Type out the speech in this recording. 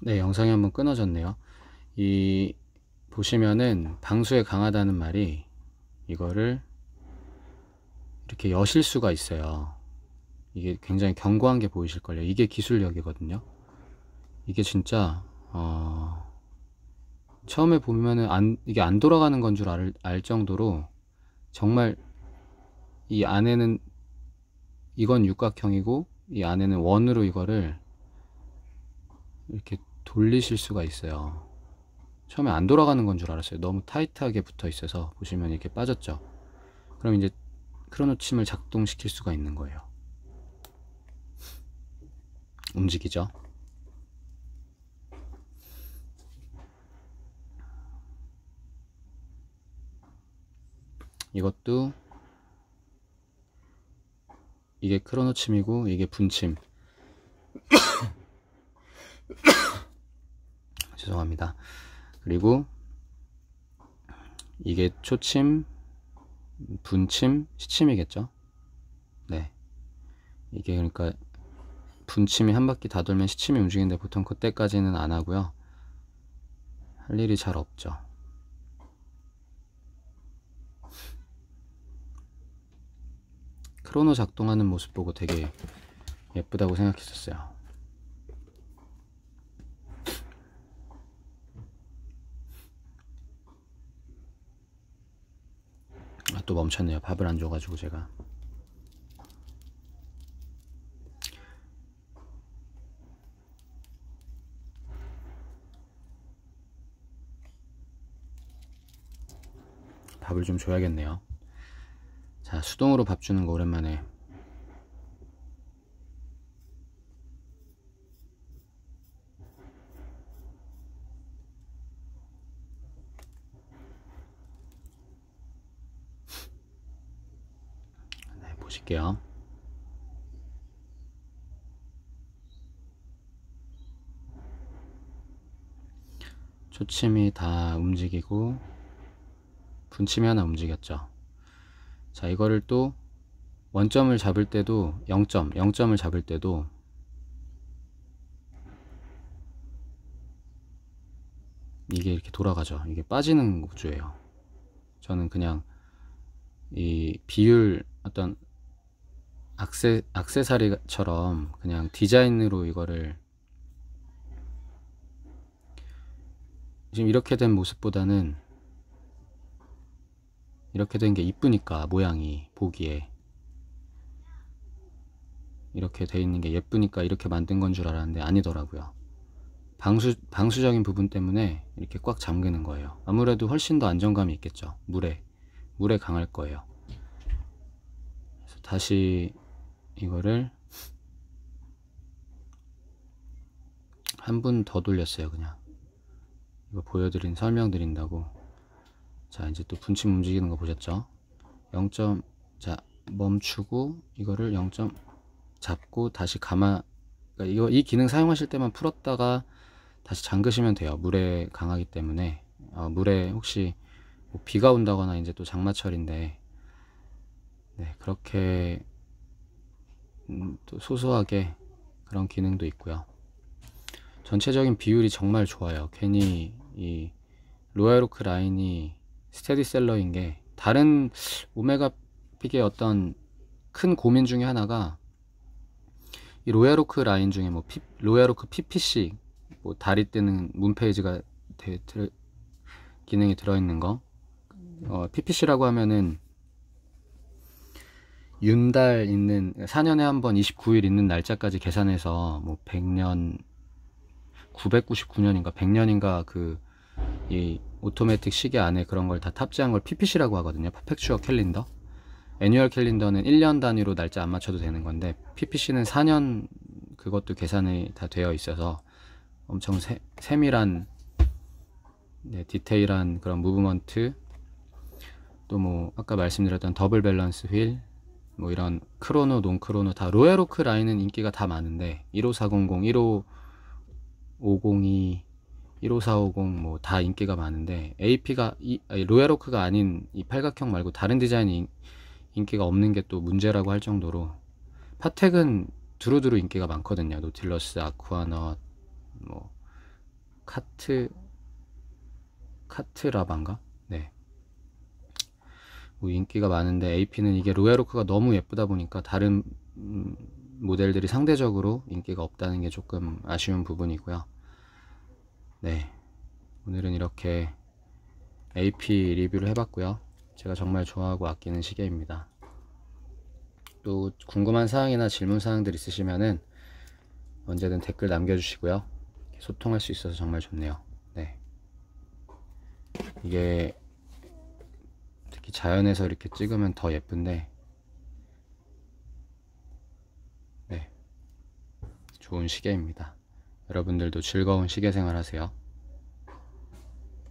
네, 영상이 한번 끊어졌네요. 이 보시면은 방수에 강하다는 말이 이거를 이렇게 여실 수가 있어요. 이게 굉장히 견고한 게 보이실걸요. 이게 기술력이거든요. 이게 진짜 어... 처음에 보면은 안, 이게 안 돌아가는 건 줄 알, 알 정도로 정말 이 안에는 이건 육각형이고 이 안에는 원으로 이거를 이렇게 돌리실 수가 있어요 처음에 안 돌아가는 건 줄 알았어요 너무 타이트하게 붙어 있어서 보시면 이렇게 빠졌죠 그럼 이제 크로노침을 작동시킬 수가 있는 거예요 움직이죠 이것도 이게 크로노침이고 이게 분침 죄송합니다. 그리고 이게 초침, 분침, 시침이겠죠? 네. 이게 그러니까 분침이 한 바퀴 다 돌면 시침이 움직이는데 보통 그때까지는 안 하고요. 할 일이 잘 없죠. 크로노 작동하는 모습 보고 되게 예쁘다고 생각했었어요. 또 멈췄네요. 밥을 안 줘가지고 제가. 밥을 좀 줘야겠네요. 자, 수동으로 밥 주는 거 오랜만에 보실게요 초침이 다 움직이고 분침이 하나 움직였죠 자 이거를 또 원점을 잡을 때도 0점 0점을 잡을 때도 이게 이렇게 돌아가죠 이게 빠지는 구조예요 저는 그냥 이 비율 어떤 악세, 악세사리처럼 그냥 디자인으로 이거를 지금 이렇게 된 모습보다는 이렇게 된 게 이쁘니까 모양이 보기에 이렇게 돼 있는 게 예쁘니까 이렇게 만든 건 줄 알았는데 아니더라고요 방수, 방수적인 부분 때문에 이렇게 꽉 잠그는 거예요 아무래도 훨씬 더 안정감이 있겠죠 물에 물에 강할 거예요 다시 이거를 한 분 더 돌렸어요 그냥 이거 보여드린 설명드린다고 자 이제 또 분침 움직이는 거 보셨죠 0. 자 멈추고 이거를 0. 잡고 다시 감아 그러니까 이거 이 기능 사용하실 때만 풀었다가 다시 잠그시면 돼요 물에 강하기 때문에 어, 물에 혹시 뭐 비가 온다거나 이제 또 장마철인데 네 그렇게 음, 또 소소하게 그런 기능도 있고요. 전체적인 비율이 정말 좋아요. 괜히 이 로얄오크 라인이 스테디셀러인 게 다른 오메가 픽의 어떤 큰 고민 중에 하나가 이 로얄오크 라인 중에 뭐 피, 로얄오크 PPC 뭐 다리 뜨는 문 페이지가 되, 들, 기능이 들어있는 거 어, PPC라고 하면은 윤달 있는 4년에 한 번 29일 있는 날짜까지 계산해서 뭐 100년 999년인가 100년인가 그 이 오토매틱 시계 안에 그런 걸 다 탑재한 걸 PPC라고 하거든요. 퍼펙추어 캘린더. 애니얼 캘린더는 1년 단위로 날짜 안 맞춰도 되는 건데 PPC는 4년 그것도 계산이 다 되어 있어서 엄청 세, 세밀한 네, 디테일한 그런 무브먼트 또 뭐 아까 말씀드렸던 더블 밸런스 휠뭐 이런 크로노, 논크로노 다 로에로크 라인은 인기가 다 많은데 15400, 15502, 15450 뭐 다 인기가 많은데 AP가 이, 아니, 로에로크가 아닌 이 팔각형 말고 다른 디자인이 인기가 없는 게 또 문제라고 할 정도로 파텍은 두루두루 인기가 많거든요. 노틸러스, 아쿠아넛, 뭐 카트 카트라반가 뭐 인기가 많은데 AP는 이게 로얄로크가 너무 예쁘다 보니까 다른 음, 모델들이 상대적으로 인기가 없다는 게 조금 아쉬운 부분이고요. 네. 오늘은 이렇게 AP 리뷰를 해봤고요. 제가 정말 좋아하고 아끼는 시계입니다. 또 궁금한 사항이나 질문 사항들 있으시면은 언제든 댓글 남겨주시고요. 소통할 수 있어서 정말 좋네요. 네. 이게 자연에서 이렇게 찍으면 더 예쁜데 네 좋은 시계입니다 여러분들도 즐거운 시계 생활 하세요